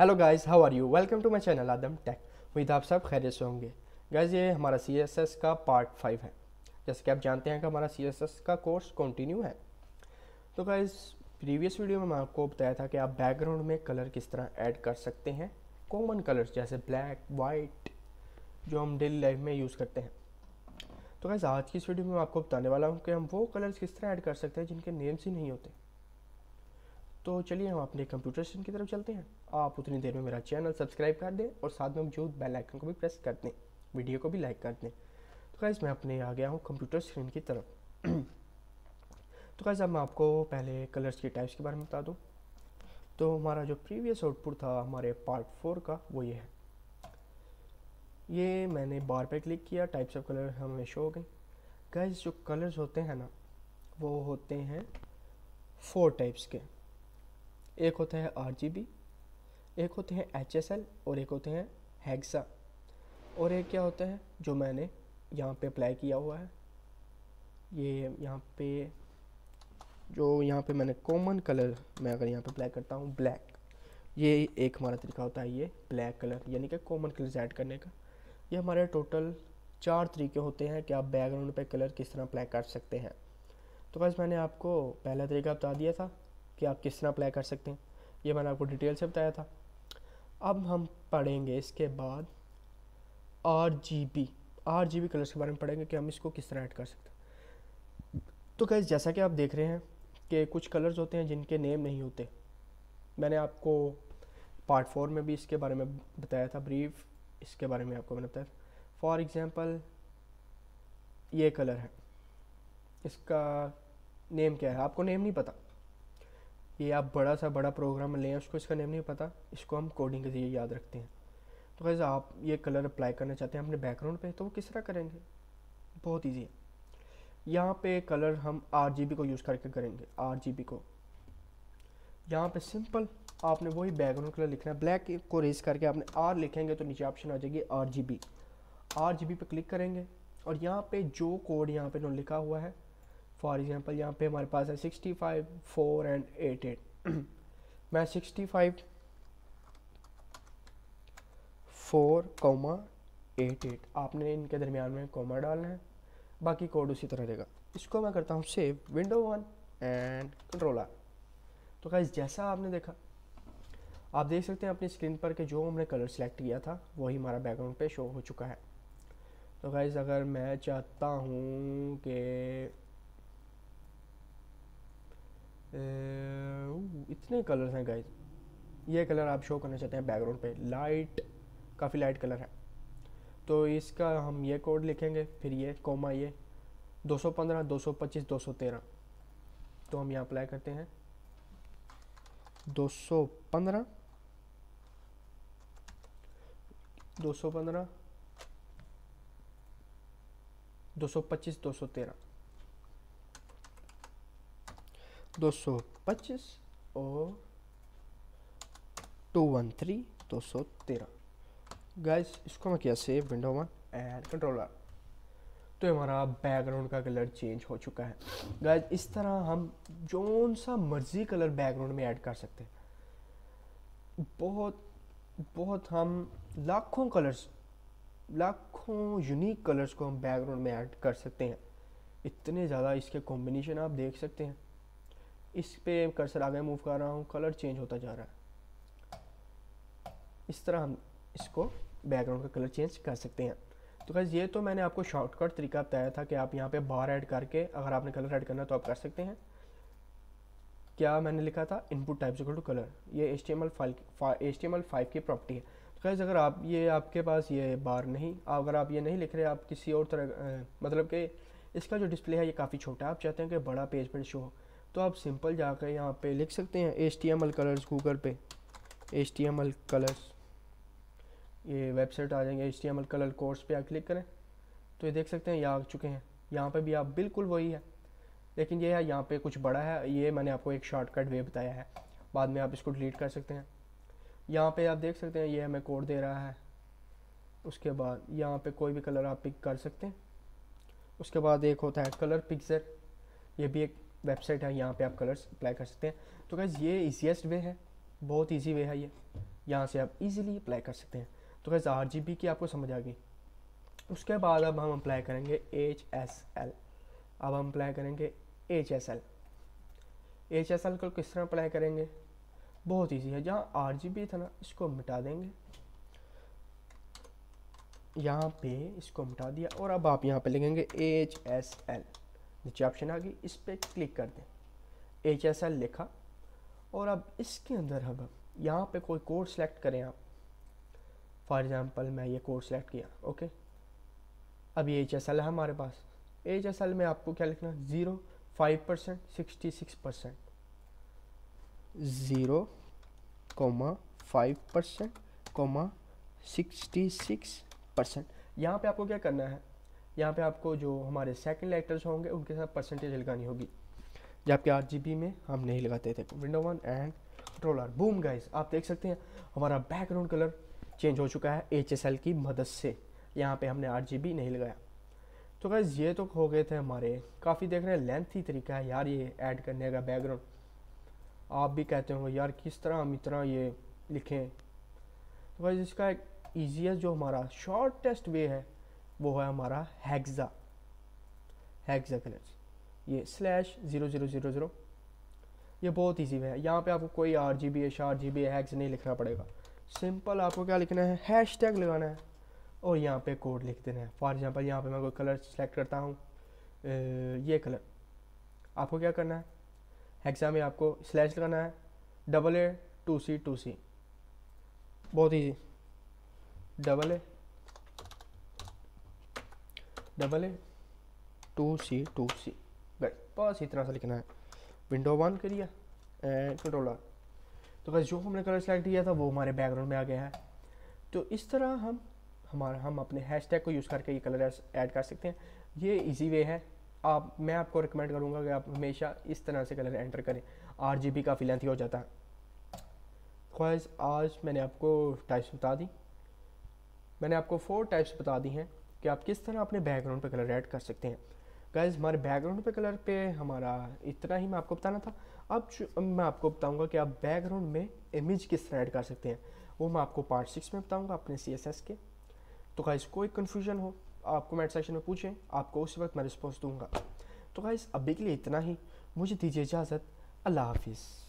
hello guys how are you welcome to my channel Adam tech उम्मीद आप सब खैर से होंगे गाइस ये हमारा सीएसएस का पार्ट फाइव है जैसे कि आप जानते हैं कि हमारा सीएसएस का कोर्स कंटिन्यू है तो गाइस प्रीवियस वीडियो में मैं आपको बताया था कि आप बैकग्राउंड में कलर किस तरह ऐड कर सकते हैं कॉमन कलर्स जैसे ब्लैक वाइट जो हम डेली लाइफ में यूज़ करते हैं तो गाइज़ आज की इस वीडियो में आपको बताने वाला हूँ कि हम वो कलर्स किस तरह ऐड कर सकते हैं जिनके नेम्स ही नहीं होते तो चलिए हम अपने कंप्यूटर स्क्रीन की तरफ चलते हैं आप उतनी देर में मेरा चैनल सब्सक्राइब कर दें और साथ में मौजूद बेल आइकन को भी प्रेस कर दें वीडियो को भी लाइक कर दें तो गैस मैं अपने आ गया हूँ कंप्यूटर स्क्रीन की तरफ तो गैस अब मैं आपको पहले कलर्स के टाइप्स के बारे में बता दूँ तो हमारा जो प्रीवियस आउटपुट था हमारे पार्ट फोर का वो ये है ये मैंने बार पे क्लिक किया टाइप्स ऑफ कलर हमें शो हो गए गैस जो कलर्स होते हैं ना वो होते हैं फोर टाइप्स के एक होता है आर जी बी एक होते हैं एच और एक होते हैं हैक्सा e और एक क्या होता है जो मैंने यहाँ पे अप्लाई किया हुआ है ये यहाँ पे जो यहाँ पे मैंने कॉमन कलर मैं अगर यहाँ पे अप्लाई करता हूँ ब्लैक ये एक हमारा तरीका होता है ये ब्लैक कलर यानी कि कॉमन कलर ऐड करने का ये हमारे टोटल चार तरीके होते हैं कि आप बैकग्राउंड पे कलर किस तरह अप्लाई कर सकते हैं तो बस मैंने आपको पहला तरीका बता दिया था कि आप किस तरह अप्लाई कर सकते हैं ये मैंने आपको डिटेल से बताया था अब हम पढ़ेंगे इसके बाद R G B R G B colours के बारे में पढ़ेंगे कि हम इसको किस तरह ऐड कर सकते हैं तो कैसे जैसा कि आप देख रहे हैं कि कुछ कलर्स होते हैं जिनके नेम नहीं होते मैंने आपको पार्ट फोर में भी इसके बारे में बताया था ब्रीफ इसके बारे में आपको मैंने बताया फॉर एग्ज़ाम्पल ये कलर है इसका नेम क्या है आपको नेम नहीं पता ये आप बड़ा सा बड़ा प्रोग्राम लें उसको इसका नेम नहीं पता इसको हम कोडिंग के ज़रिए याद रखते हैं तो कैसे आप ये कलर अप्लाई करना चाहते हैं अपने बैकग्राउंड पे तो वो किस तरह करेंगे बहुत ईजी है यहाँ पे कलर हम आर को यूज़ करके करेंगे आर को यहाँ पे सिंपल आपने वही बैकग्राउंड कलर लिखना है ब्लैक को रेस करके आपने आर लिखेंगे तो नीचे ऑप्शन आ जाएगी R G B R G B पर क्लिक करेंगे और यहाँ पे जो कोड यहाँ पे लिखा हुआ है फॉर एग्ज़ाम्पल यहाँ पे हमारे पास है sixty five four and eight eight मैं sixty five four comma eight eight आपने इनके दरमियान में कोमा डालना है बाकी कोड उसी तरह रहेगा इसको मैं करता हूँ save window one and control R तो क्या जैसा आपने देखा आप देख सकते हैं अपनी स्क्रीन पर कि जो हमने कलर सेलेक्ट किया था वही हमारा बैकग्राउंड पे शो हो चुका है तो गाइज़ अगर मैं चाहता हूँ कि इतने कलर्स हैं गाइज ये कलर आप शो करना चाहते हैं बैकग्राउंड पे लाइट काफ़ी लाइट कलर है तो इसका हम ये कोड लिखेंगे फिर ये कोमा ये 215 225 213 तो हम यहाँ अप्लाई करते हैं 215 215 225 213 दो सौ पच्चीस और टू वन थ्री दो सौ तेरह गैस इसको मैं किया save window one and controller तो हमारा बैकग्राउंड का कलर चेंज हो चुका है गाइस इस तरह हम जौन सा मर्जी कलर बैकग्राउंड में ऐड कर सकते हैं बहुत बहुत हम लाखों कलर्स लाखों यूनिक कलर्स को हम बैकग्राउंड में ऐड कर सकते हैं इतने ज़्यादा इसके कॉम्बिनेशन आप देख सकते हैं इस पर कर्सर आगे मूव कर रहा हूँ कलर चेंज होता जा रहा है इस तरह हम इसको बैकग्राउंड का कलर चेंज कर सकते हैं तो गैस ये तो मैंने आपको शॉर्टकट तरीका बताया था कि आप यहाँ पे बार ऐड करके अगर आपने कलर ऐड करना तो आप कर सकते हैं क्या मैंने लिखा था input types equal to colour ये H T M L file H T M L five की प्रॉपर्टी है तो गैस अगर आप ये आपके पास ये बार नहीं अगर आप ये नहीं लिख रहे आप किसी और तरह मतलब कि इसका जो डिस्प्ले है ये काफ़ी छोटा है आप चाहते हैं कि बड़ा पेज पर शो हो तो आप सिंपल जाकर यहाँ पे लिख सकते हैं H T M L colours Google पे H T M L colours ये वेबसाइट आ जाएंगे H T M L colour codes पे आप क्लिक करें तो ये देख सकते हैं ये आ चुके हैं यहाँ पे भी आप बिल्कुल वही है लेकिन ये है यहाँ पे कुछ बड़ा है ये मैंने आपको एक शॉर्टकट वे बताया है बाद में आप इसको डिलीट कर सकते हैं यहाँ पर आप देख सकते हैं ये हमें कोड दे रहा है उसके बाद यहाँ पर कोई भी कलर आप पिक कर सकते हैं उसके बाद एक होता है कलर पिक्सर ये भी एक वेबसाइट है यहाँ पे आप कलर्स अप्लाई कर सकते हैं तो गैज़ ये ईजीएसट वे है बहुत ईजी वे है ये यहाँ से आप ईजिली अप्लाई कर सकते हैं तो गैज़ आर जी बी की आपको समझ आ गई उसके बाद अब हम अप्लाई करेंगे एच एस एल अब हम अप्लाई करेंगे H S L H S L को किस तरह अप्लाई करेंगे बहुत ईजी है जहाँ आर जी बी था ना इसको मिटा देंगे यहाँ पे इसको मिटा दिया और अब आप यहाँ पे लिखेंगे एच एस एल नीचे ऑप्शन आ गई इस पर क्लिक कर दें एच एस एल लिखा और अब इसके अंदर हम यहाँ पे कोई कोर्स सेलेक्ट करें आप फॉर एग्ज़ाम्पल मैं ये कोर्स सेलेक्ट किया ओके अब ये एच एस एल है हमारे पास एच एस एल में आपको क्या लिखना zero five percent sixty six percent zero comma five percent comma sixty six percent यहाँ पर आपको क्या करना है यहाँ पे आपको जो हमारे सेकंड लेटर्स होंगे उनके साथ परसेंटेज लगानी होगी जबकि आठ जी में हम नहीं लगाते थे window one and control R boom guys आप देख सकते हैं हमारा बैकग्राउंड कलर चेंज हो चुका है एच की मदद से यहाँ पे हमने आठ नहीं लगाया तो गाइज़ ये तो हो गए थे हमारे काफ़ी देख रहे हैं लेंथी तरीका है यार ये ऐड करने का बैकग्राउंड आप भी कहते हो यार किस तरह हम इतना ये लिखें तो गाइज़ इसका एक ईजीएस जो हमारा शॉर्टेस्ट वे है वो है हमारा हैग्ज़ा हैग्ज़ा कलर्स ये slash zero zero zero zero ये बहुत ईजी है यहाँ पे आपको कोई R G B hash R G B hex नहीं लिखना पड़ेगा सिंपल आपको क्या लिखना है हैश टैग लगाना है और यहाँ पे कोड लिख देना है फॉर एग्ज़ाम्पल यहाँ पे मैं कोई कलर सेलेक्ट करता हूँ ये कलर आपको क्या करना है हेक्सा में आपको स्लैश लगाना है double A two C two C बहुत easy double A double A two C two C बस बस इतना सा लिखना है विंडो वन के लिए एंड कंट्रोलर तो बस जो हमने कलर सेलेक्ट किया था वो हमारे बैकग्राउंड में आ गया है तो इस तरह हम हमारा हम अपने हैशटैग को यूज़ करके ये कलर ऐड कर सकते हैं ये इजी वे है आप मैं आपको रिकमेंड करूँगा कि आप हमेशा इस तरह से कलर एंटर करें आर जी बी काफ़ी लेंथी हो जाता है ख्वाज आज मैंने आपको टाइप्स बता दी मैंने आपको फोर टाइप्स बता दी हैं कि आप किस तरह अपने बैकग्राउंड पे कलर ऐड कर सकते हैं गाइज हमारे बैकग्राउंड पे कलर पे हमारा इतना ही मैं आपको बताना था अब मैं आपको बताऊंगा कि आप बैकग्राउंड में इमेज किस तरह ऐड कर सकते हैं वो मैं आपको पार्ट सिक्स में बताऊँगा अपने सी के तो गाइज कोई कन्फ्यूजन हो आप कमेंट सेक्शन में पूछें आपको उसी वक्त मैं रिस्पॉन्स दूँगा तो गाइज अभी के लिए इतना ही मुझे दीजिए इजाज़त अल्लाह हाफिज़